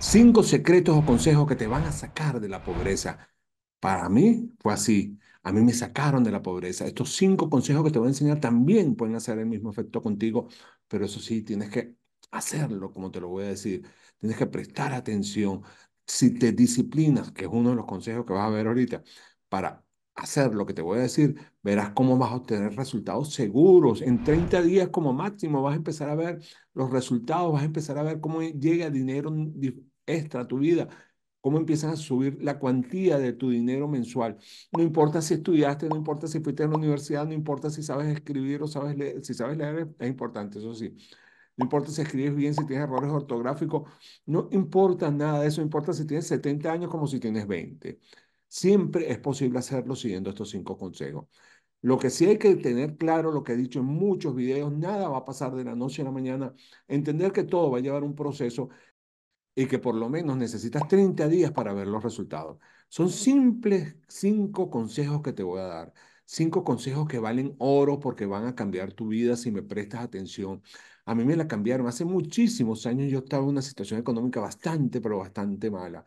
Cinco secretos o consejos que te van a sacar de la pobreza. Para mí fue así. A mí me sacaron de la pobreza. Estos cinco consejos que te voy a enseñar también pueden hacer el mismo efecto contigo, pero eso sí, tienes que hacerlo, como te lo voy a decir. Tienes que prestar atención. Si te disciplinas, que es uno de los consejos que vas a ver ahorita, para hacer lo que te voy a decir, verás cómo vas a obtener resultados seguros. En 30 días como máximo vas a empezar a ver los resultados, vas a empezar a ver cómo llega dinero extra tu vida, cómo empiezas a subir la cuantía de tu dinero mensual. No importa si estudiaste, no importa si fuiste a la universidad, no importa si sabes escribir o sabes si sabes leer es importante, eso sí. No importa si escribes bien, si tienes errores ortográficos, no importa nada de eso, no importa si tienes 70 años como si tienes 20. Siempre es posible hacerlo siguiendo estos cinco consejos. Lo que sí hay que tener claro, lo que he dicho en muchos videos, nada va a pasar de la noche a la mañana. Entender que todo va a llevar un proceso y que por lo menos necesitas 30 días para ver los resultados. Son simples cinco consejos que te voy a dar. Cinco consejos que valen oro porque van a cambiar tu vida si me prestas atención. A mí me la cambiaron. Hace muchísimos años yo estaba en una situación económica bastante, pero bastante mala.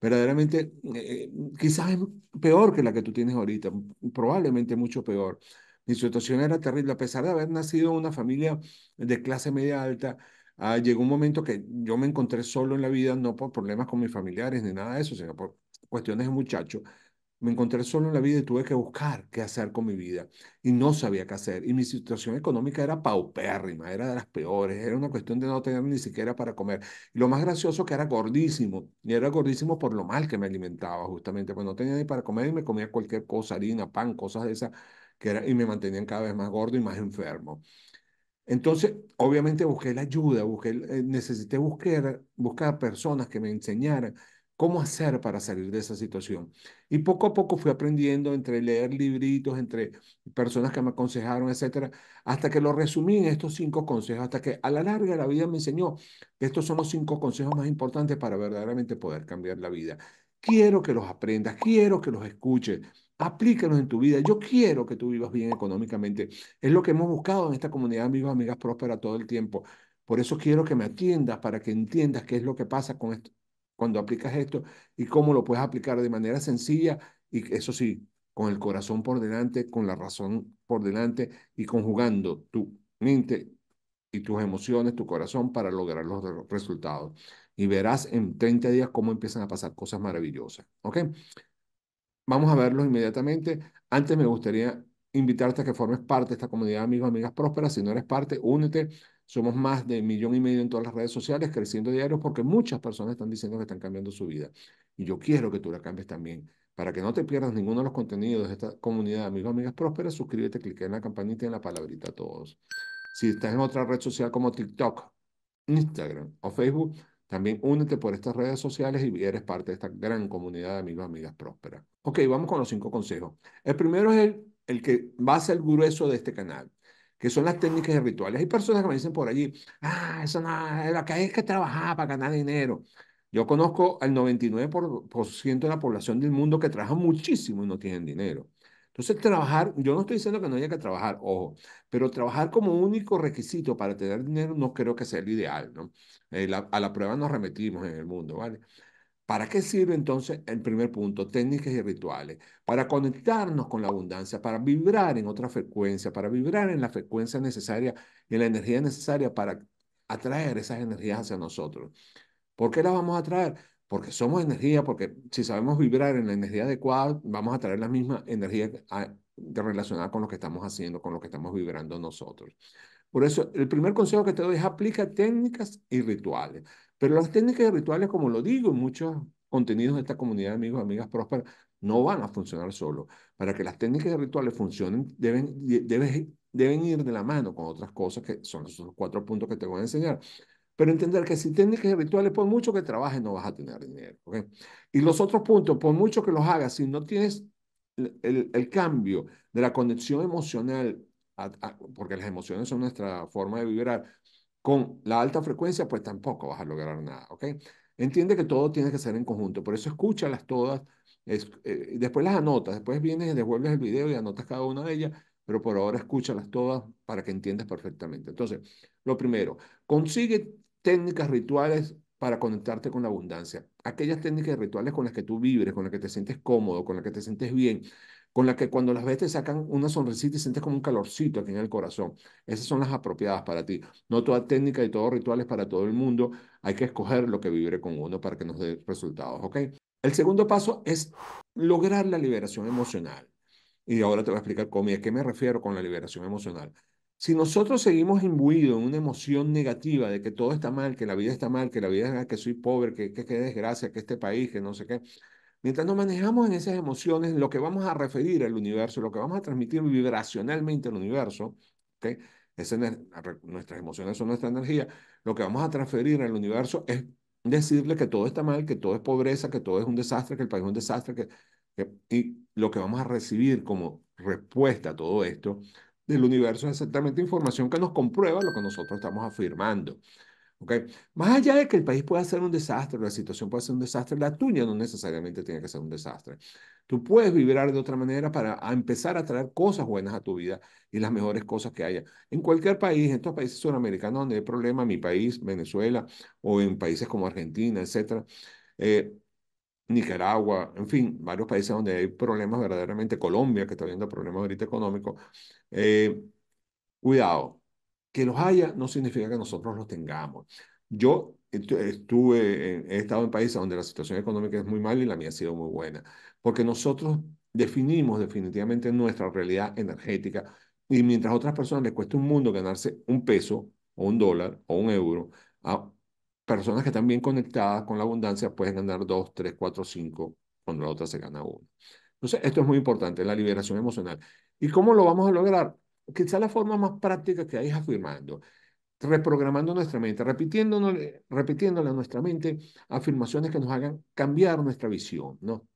Verdaderamente, eh, eh, quizás es peor que la que tú tienes ahorita, probablemente mucho peor. Mi situación era terrible, a pesar de haber nacido en una familia de clase media alta, Ah, llegó un momento que yo me encontré solo en la vida, no por problemas con mis familiares ni nada de eso, sino por cuestiones de muchacho. Me encontré solo en la vida y tuve que buscar qué hacer con mi vida. Y no sabía qué hacer. Y mi situación económica era paupérrima, era de las peores. Era una cuestión de no tener ni siquiera para comer. Y lo más gracioso que era gordísimo. Y era gordísimo por lo mal que me alimentaba, justamente. Pues no tenía ni para comer y me comía cualquier cosa, harina, pan, cosas de esas. Que era, y me mantenían cada vez más gordo y más enfermo. Entonces, obviamente busqué la ayuda, busqué, eh, necesité buscar, buscar personas que me enseñaran cómo hacer para salir de esa situación. Y poco a poco fui aprendiendo entre leer libritos, entre personas que me aconsejaron, etcétera, hasta que lo resumí en estos cinco consejos, hasta que a la larga la vida me enseñó que estos son los cinco consejos más importantes para verdaderamente poder cambiar la vida. Quiero que los aprendas, quiero que los escuchen aplícanos en tu vida. Yo quiero que tú vivas bien económicamente. Es lo que hemos buscado en esta comunidad, amigos, amigas prósperas, todo el tiempo. Por eso quiero que me atiendas para que entiendas qué es lo que pasa con esto, cuando aplicas esto y cómo lo puedes aplicar de manera sencilla y eso sí, con el corazón por delante, con la razón por delante y conjugando tu mente y tus emociones, tu corazón para lograr los resultados. Y verás en 30 días cómo empiezan a pasar cosas maravillosas. ¿Ok? Vamos a verlo inmediatamente. Antes me gustaría invitarte a que formes parte de esta comunidad de amigos, amigas prósperas. Si no eres parte, únete. Somos más de millón y medio en todas las redes sociales, creciendo diarios, porque muchas personas están diciendo que están cambiando su vida. Y yo quiero que tú la cambies también. Para que no te pierdas ninguno de los contenidos de esta comunidad de amigos, amigas prósperas, suscríbete, clique en la campanita y en la palabrita a todos. Si estás en otra red social como TikTok, Instagram o Facebook, también únete por estas redes sociales y eres parte de esta gran comunidad de amigos, amigas prósperas. Ok, vamos con los cinco consejos. El primero es el, el que va a ser el grueso de este canal, que son las técnicas y rituales. Hay personas que me dicen por allí, ah, eso no, lo que hay es que trabajar para ganar dinero. Yo conozco al 99% de la población del mundo que trabaja muchísimo y no tienen dinero. Entonces, trabajar, yo no estoy diciendo que no haya que trabajar, ojo, pero trabajar como único requisito para tener dinero no creo que sea el ideal, ¿no? Eh, a la prueba nos remetimos en el mundo, ¿vale? ¿Para qué sirve entonces el primer punto? Técnicas y rituales. Para conectarnos con la abundancia, para vibrar en otra frecuencia, para vibrar en la frecuencia necesaria, y en la energía necesaria para atraer esas energías hacia nosotros. ¿Por qué las vamos a atraer? porque somos energía, porque si sabemos vibrar en la energía adecuada, vamos a traer la misma energía ah, relacionada con lo que estamos haciendo, con lo que estamos vibrando nosotros. Por eso, el primer consejo que te doy es aplica técnicas y rituales. Pero las técnicas y rituales, como lo digo en muchos contenidos de esta comunidad de amigos, amigas prósperas, no van a funcionar solo. Para que las técnicas y rituales funcionen, deben, deben, deben ir de la mano con otras cosas que son los cuatro puntos que te voy a enseñar. Pero entender que si técnicas habituales, por mucho que trabajes, no vas a tener dinero. ¿okay? Y los otros puntos, por mucho que los hagas, si no tienes el, cambio de la conexión emocional, porque las emociones son nuestra forma de vibrar, con la alta frecuencia, pues tampoco vas a lograr nada. ¿okay? Entiende que todo tiene que ser en conjunto, por eso escúchalas todas, eh, después las anotas, después vienes y devuelves el video y anotas cada una de ellas, pero por ahora escúchalas todas para que entiendas perfectamente. Entonces, lo primero, consigue técnicas rituales para conectarte con la abundancia. Aquellas técnicas rituales con las que tú vibres, con las que te sientes cómodo, con las que te sientes bien, con las que cuando las ves te sacan una sonrisita y sientes como un calorcito aquí en el corazón. Esas son las apropiadas para ti. No toda técnica y todos rituales para todo el mundo. Hay que escoger lo que vibre con uno para que nos dé resultados, ¿ok? El segundo paso es lograr la liberación emocional. Y ahora te voy a explicar cómo a qué me refiero con la liberación emocional. Si nosotros seguimos imbuidos en una emoción negativa de que todo está mal, que la vida está mal, que la vida es ah, que soy pobre, que, que, desgracia, que este país, que no sé qué, mientras nos manejamos en esas emociones, lo que vamos a referir al universo, lo que vamos a transmitir vibracionalmente al universo, ¿okay? es nuestras emociones son nuestra energía, lo que vamos a transferir al universo es decirle que todo está mal, que todo es pobreza, que todo es un desastre, que el país es un desastre, y lo que vamos a recibir como respuesta a todo esto del universo es exactamente información que nos comprueba lo que nosotros estamos afirmando. ¿Okay? Más allá de que el país pueda ser un desastre, la situación pueda ser un desastre, la tuya no necesariamente tiene que ser un desastre. Tú puedes vibrar de otra manera para empezar a traer cosas buenas a tu vida y las mejores cosas que haya. En cualquier país, en estos países sudamericanos donde hay problema, mi país, Venezuela, o en países como Argentina, etcétera, eh, Nicaragua, en fin, varios países donde hay problemas verdaderamente, Colombia, que está viendo problemas ahorita económicos, eh, cuidado, que los haya no significa que nosotros los tengamos. Yo estuve, he estado en países donde la situación económica es muy mala y la mía ha sido muy buena, porque nosotros definimos definitivamente nuestra realidad energética y mientras a otras personas les cuesta un mundo ganarse un peso o un dólar o un euro, a personas que están bien conectadas con la abundancia pueden ganar dos, tres, cuatro, cinco, cuando la otra se gana uno. Entonces, esto es muy importante, la liberación emocional. ¿Y cómo lo vamos a lograr? Quizá la forma más práctica que hay es afirmando, reprogramando nuestra mente, repitiéndole, repitiéndole a nuestra mente afirmaciones que nos hagan cambiar nuestra visión, ¿no?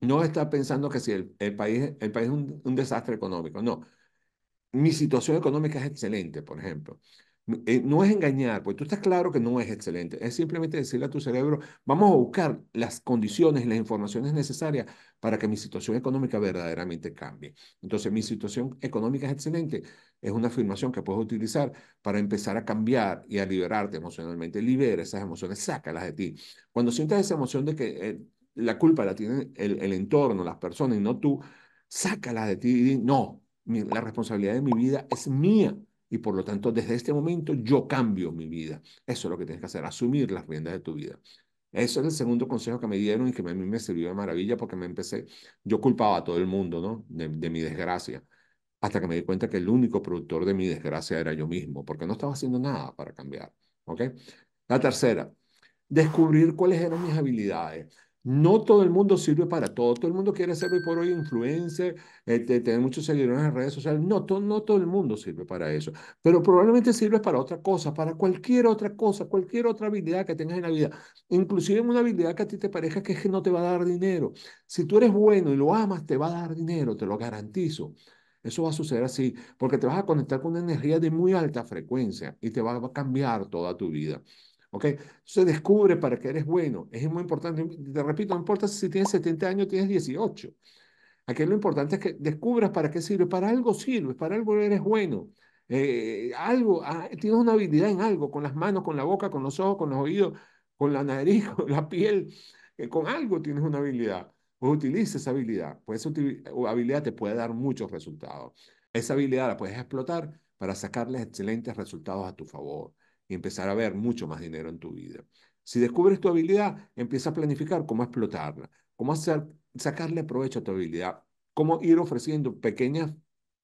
No estar pensando que si el, país, es un desastre económico, no. Mi situación económica es excelente, por ejemplo. Eh, no es engañar, pues tú estás claro que no es excelente, es simplemente decirle a tu cerebro, vamos a buscar las condiciones, las informaciones necesarias para que mi situación económica verdaderamente cambie. Entonces, mi situación económica es excelente, es una afirmación que puedes utilizar para empezar a cambiar y a liberarte emocionalmente. Libera esas emociones, sácalas de ti. Cuando sientas esa emoción de que eh, la culpa la tiene el, entorno, las personas y no tú, sácalas de ti y di, no, la responsabilidad de mi vida es mía. Y por lo tanto, desde este momento yo cambio mi vida. Eso es lo que tienes que hacer, asumir las riendas de tu vida. Eso es el segundo consejo que me dieron y que a mí me sirvió de maravilla porque me empecé, yo culpaba a todo el mundo, ¿no? De, mi desgracia. Hasta que me di cuenta que el único productor de mi desgracia era yo mismo, porque no estaba haciendo nada para cambiar, okay La tercera, descubrir cuáles eran mis habilidades. No todo el mundo sirve para todo. Todo el mundo quiere ser hoy por hoy influencer, este, tener muchos seguidores en las redes sociales. No, no todo el mundo sirve para eso. Pero probablemente sirve para otra cosa, para cualquier otra cosa, cualquier otra habilidad que tengas en la vida. Inclusive una habilidad que a ti te parezca que es que no te va a dar dinero. Si tú eres bueno y lo amas, te va a dar dinero, te lo garantizo. Eso va a suceder así, porque te vas a conectar con una energía de muy alta frecuencia y te va a cambiar toda tu vida. ¿Ok? Se descubre para qué eres bueno. Es muy importante. Te repito, no importa si tienes 70 años o tienes 18. Aquí lo importante es que descubras para qué sirve. Para algo sirves, para algo eres bueno. Eh, algo, ah, tienes una habilidad en algo, con las manos, con la boca, con los ojos, con los oídos, con la nariz, con la piel. Eh, con algo tienes una habilidad. Pues utiliza esa habilidad. Pues esa habilidad te puede dar muchos resultados. Esa habilidad la puedes explotar para sacarles excelentes resultados a tu favor y empezar a ver mucho más dinero en tu vida. Si descubres tu habilidad, empieza a planificar cómo explotarla, cómo hacer, sacarle provecho a tu habilidad, cómo ir ofreciendo pequeños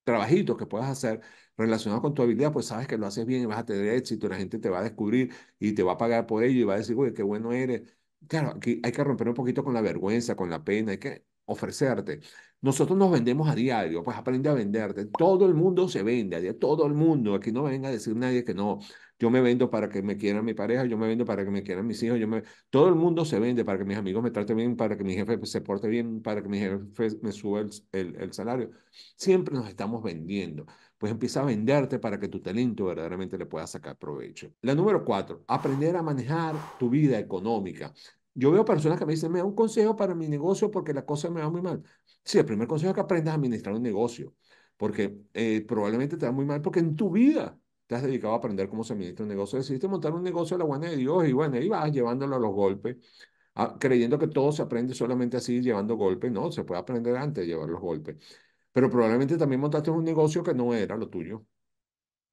trabajitos que puedas hacer relacionados con tu habilidad, pues sabes que lo haces bien y vas a tener éxito, la gente te va a descubrir y te va a pagar por ello y va a decir, oye, qué bueno eres. Claro, aquí hay que romper un poquito con la vergüenza, con la pena, hay que ofrecerte. Nosotros nos vendemos a diario, pues aprende a venderte. Todo el mundo se vende, a diario, todo el mundo. Aquí no venga a decir nadie que no. Yo me vendo para que me quieran mi pareja, yo me vendo para que me quieran mis hijos, yo me... todo el mundo se vende para que mis amigos me traten bien, para que mi jefe pues, se porte bien, para que mi jefe me suba el, el salario. Siempre nos estamos vendiendo. Pues empieza a venderte para que tu talento verdaderamente le pueda sacar provecho. La número cuatro, aprender a manejar tu vida económica. Yo veo personas que me dicen, me da un consejo para mi negocio porque la cosa me va muy mal. Sí, el primer consejo es que aprendas a administrar un negocio, porque eh, probablemente te va muy mal porque en tu vida te has dedicado a aprender cómo se administra un negocio. Decidiste montar un negocio a la buena de Dios y bueno, ahí vas llevándolo a los golpes, ah, creyendo que todo se aprende solamente así, llevando golpes. No, se puede aprender antes de llevar los golpes. Pero probablemente también montaste un negocio que no era lo tuyo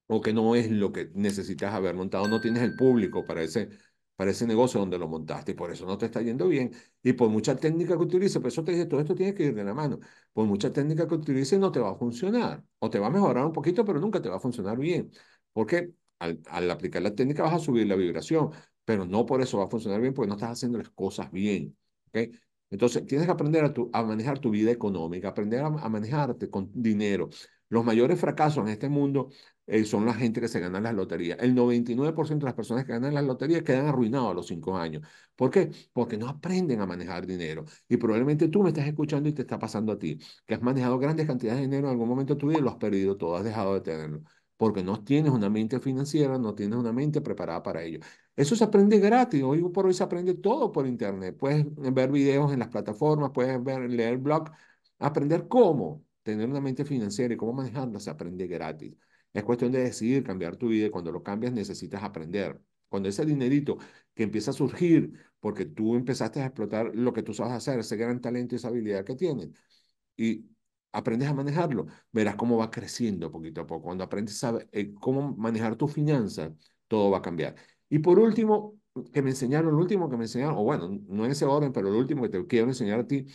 o que no es lo que necesitas haber montado, no tienes el público para ese para ese negocio donde lo montaste y por eso no te está yendo bien. Y por mucha técnica que utilices, por eso te dije, todo esto tiene que ir de la mano. Por mucha técnica que utilices no te va a funcionar o te va a mejorar un poquito, pero nunca te va a funcionar bien. Porque al, al aplicar la técnica vas a subir la vibración, pero no por eso va a funcionar bien porque no estás haciendo las cosas bien. ¿okay? Entonces, tienes que aprender a, manejar tu vida económica, aprender a manejarte con dinero. Los mayores fracasos en este mundo eh, son la gente que se gana las loterías. El 99% de las personas que ganan las loterías quedan arruinados a los 5 años. ¿Por qué? Porque no aprenden a manejar dinero. Y probablemente tú me estás escuchando y te está pasando a ti, que has manejado grandes cantidades de dinero en algún momento de tu vida y lo has perdido todo, has dejado de tenerlo. Porque no tienes una mente financiera, no tienes una mente preparada para ello. Eso se aprende gratis. Hoy por hoy se aprende todo por Internet. Puedes ver videos en las plataformas, puedes ver, leer blog. Aprender cómo tener una mente financiera y cómo manejarla se aprende gratis. Es cuestión de decidir cambiar tu vida y cuando lo cambias necesitas aprender. Cuando ese dinerito que empieza a surgir porque tú empezaste a explotar lo que tú sabes hacer, ese gran talento y esa habilidad que tienes, y aprendes a manejarlo, verás cómo va creciendo poquito a poco. Cuando aprendes a eh, cómo manejar tu finanzas, todo va a cambiar. Y por último, que me enseñaron, lo último que me enseñaron, o bueno, no en ese orden, pero lo último que te quiero enseñar a ti,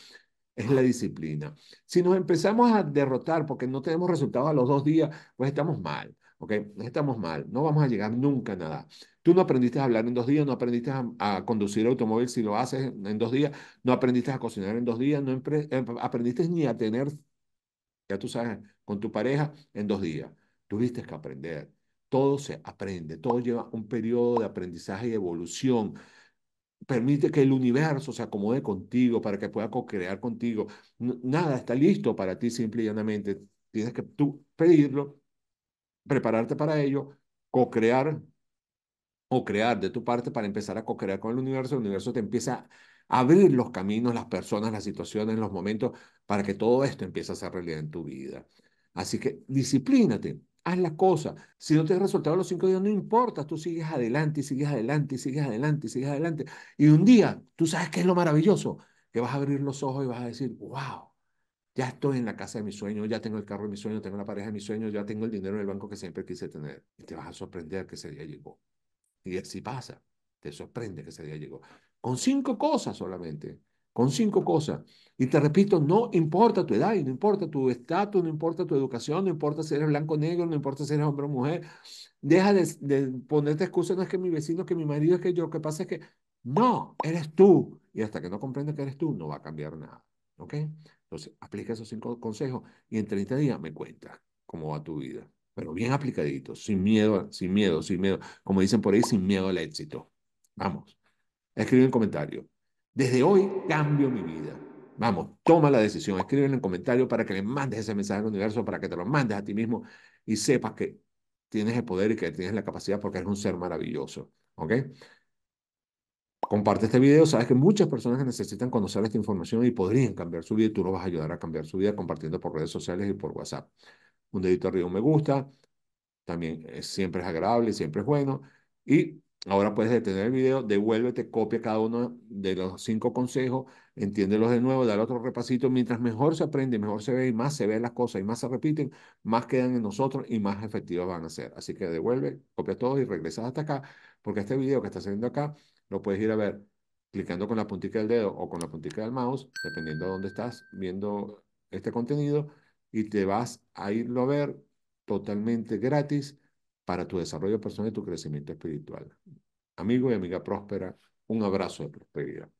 es la disciplina. Si nos empezamos a derrotar porque no tenemos resultados a los dos días, pues estamos mal, ¿ok? Estamos mal, no vamos a llegar nunca a nada. Tú no aprendiste a hablar en dos días, no aprendiste a, a conducir automóvil si lo haces en dos días, no aprendiste a cocinar en dos días, no eh, aprendiste ni a tener, ya tú sabes, con tu pareja en dos días. Tuviste que aprender. Todo se aprende, todo lleva un periodo de aprendizaje y evolución. Permite que el universo se acomode contigo para que pueda co-crear contigo. Nada está listo para ti simple y llanamente. Tienes que tú pedirlo, prepararte para ello, co-crear o crear de tu parte para empezar a co-crear con el universo. El universo te empieza a abrir los caminos, las personas, las situaciones, los momentos para que todo esto empiece a ser realidad en tu vida. Así que disciplínate, haz la cosa. Si no te has resultado los cinco días, no importa, tú sigues adelante y sigues adelante y sigues adelante y sigues adelante. Y un día, tú sabes qué es lo maravilloso, que vas a abrir los ojos y vas a decir, wow, ya estoy en la casa de mis sueños, ya tengo el carro de mis sueños, tengo la pareja de mis sueños, ya tengo el dinero en el banco que siempre quise tener. Y te vas a sorprender que ese día llegó. Y así pasa, te sorprende que ese día llegó. Con cinco cosas solamente con cinco cosas. Y te repito, no importa tu edad, no importa tu estatus, no importa tu educación, no importa si eres blanco o negro, no importa si eres hombre o mujer. Deja de, ponerte excusas, no es que mi vecino, que mi marido, es que yo, lo que pasa es que no, eres tú. Y hasta que no comprendas que eres tú, no va a cambiar nada. ¿Ok? Entonces, aplica esos cinco consejos y en 30 días me cuenta cómo va tu vida. Pero bien aplicadito, sin miedo, sin miedo, sin miedo. Como dicen por ahí, sin miedo al éxito. Vamos. Escribe un comentario. Desde hoy cambio mi vida. Vamos, toma la decisión, escribe en el comentario para que le mandes ese mensaje al universo, para que te lo mandes a ti mismo y sepas que tienes el poder y que tienes la capacidad porque eres un ser maravilloso. ¿Ok? Comparte este video. Sabes que muchas personas necesitan conocer esta información y podrían cambiar su vida y tú lo vas a ayudar a cambiar su vida compartiendo por redes sociales y por WhatsApp. Un dedito arriba, un me gusta. También siempre es agradable, siempre es bueno. Y Ahora puedes detener el video, devuélvete, copia cada uno de los cinco consejos, entiéndelos de nuevo, dale otro repasito. Mientras mejor se aprende, mejor se ve y más se ven las cosas y más se repiten, más quedan en nosotros y más efectivas van a ser. Así que devuelve, copia todo y regresas hasta acá, porque este video que estás viendo acá lo puedes ir a ver clicando con la puntita del dedo o con la puntita del mouse, dependiendo de dónde estás viendo este contenido, y te vas a irlo a ver totalmente gratis para tu desarrollo personal y tu crecimiento espiritual. Amigo y amiga próspera, un abrazo de prosperidad.